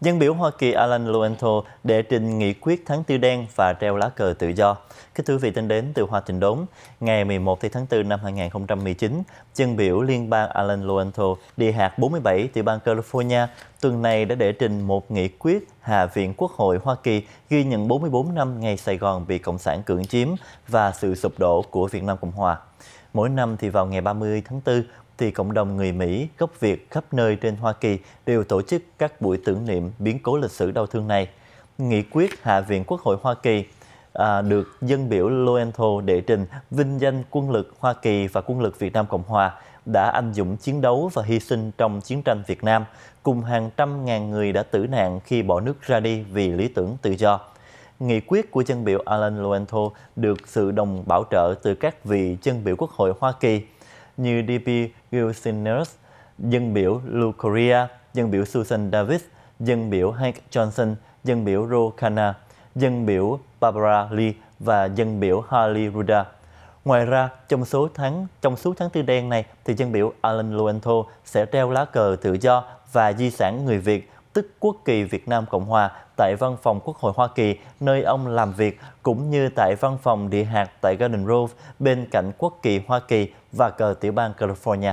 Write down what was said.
dân biểu Hoa Kỳ Alan Loento đệ trình nghị quyết tháng tiêu đen và treo lá cờ tự do. Kính thưa vị tin đến từ Hoa Thịnh Đốn, ngày 11 tháng 4 năm 2019, dân biểu liên bang Alan Loento địa hạt 47 tiểu bang California tuần này đã đệ trình một nghị quyết Hạ viện Quốc hội Hoa Kỳ ghi nhận 44 năm ngày Sài Gòn bị Cộng sản cưỡng chiếm và sự sụp đổ của Việt Nam Cộng Hòa. Mỗi năm thì vào ngày 30 tháng 4, thì cộng đồng người Mỹ gốc Việt khắp nơi trên Hoa Kỳ đều tổ chức các buổi tưởng niệm biến cố lịch sử đau thương này. Nghị quyết Hạ viện Quốc hội Hoa Kỳ à, được dân biểu Loenthal đệ trình vinh danh quân lực Hoa Kỳ và quân lực Việt Nam Cộng Hòa đã anh dũng chiến đấu và hy sinh trong chiến tranh Việt Nam, cùng hàng trăm ngàn người đã tử nạn khi bỏ nước ra đi vì lý tưởng tự do. Nghị quyết của chân biểu Alan Loenthal được sự đồng bảo trợ từ các vị chân biểu Quốc hội Hoa Kỳ – như DP Gil Sinners, dân biểu Lou Korea, dân biểu Susan Davis, dân biểu Hank Johnson, dân biểu Ro Khanna, dân biểu Barbara Lee và dân biểu Harley Ruda. Ngoài ra, trong số tháng trong suốt tháng tư đen này thì dân biểu Alan Luento sẽ treo lá cờ tự do và di sản người Việt tức quốc kỳ Việt Nam Cộng Hòa tại văn phòng Quốc hội Hoa Kỳ nơi ông làm việc cũng như tại văn phòng địa hạt tại Garden Grove bên cạnh quốc kỳ Hoa Kỳ và cờ tiểu bang California.